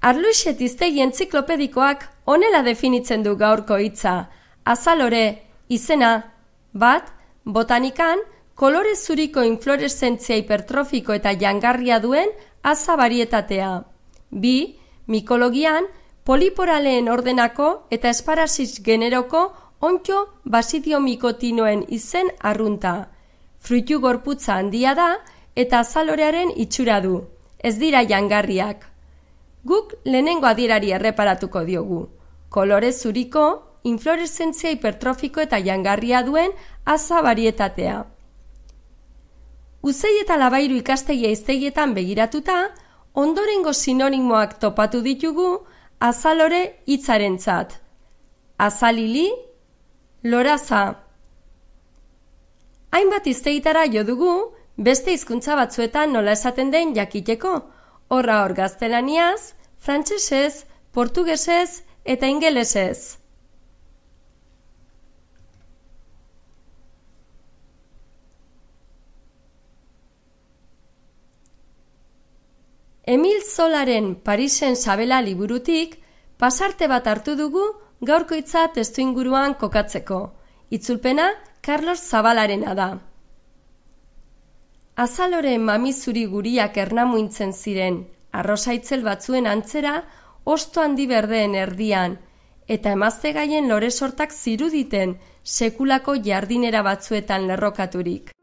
Arluxet iztegi entziklopedikoak onela definitzen du gaurko hitza. Azalore, izena, bat, botanikan, kolore zuriko inflorescentzia hipertrofiko eta jangarria duen azabarietatea. Bi, mikologian, poliporaleen ordenako eta esparasiz generoko onkio basidiomikotinoen izen arrunta. Fruitu gorputza handia da eta azalorearen itxura du. Ez dira jangarriak guk lehenengo adierari erreparatuko diogu. Kolore zuriko, inflorescentzia hipertrofiko eta jangarria duen aza barietatea. Uzei eta labairu ikastegia izteietan begiratuta, ondorengo sinonimoak topatu ditugu azalore hitzarentzat. Azalili, loraza. Hainbat iztegitara jo dugu, beste hizkuntza batzuetan nola esaten den jakiteko, horra hor gaztelaniaz, frantsesez, portugesez eta ingelesez. Emil Solaren Parisen sabela liburutik pasarte bat hartu dugu gaurkoitza hitza testu inguruan kokatzeko. Itzulpena Carlos Zabalarena da. Azaloren mamizuri guriak ernamuintzen ziren arrosaitzel batzuen antzera osto handi berdeen erdian eta emazte gaien lore sortak ziruditen sekulako jardinera batzuetan lerrokaturik.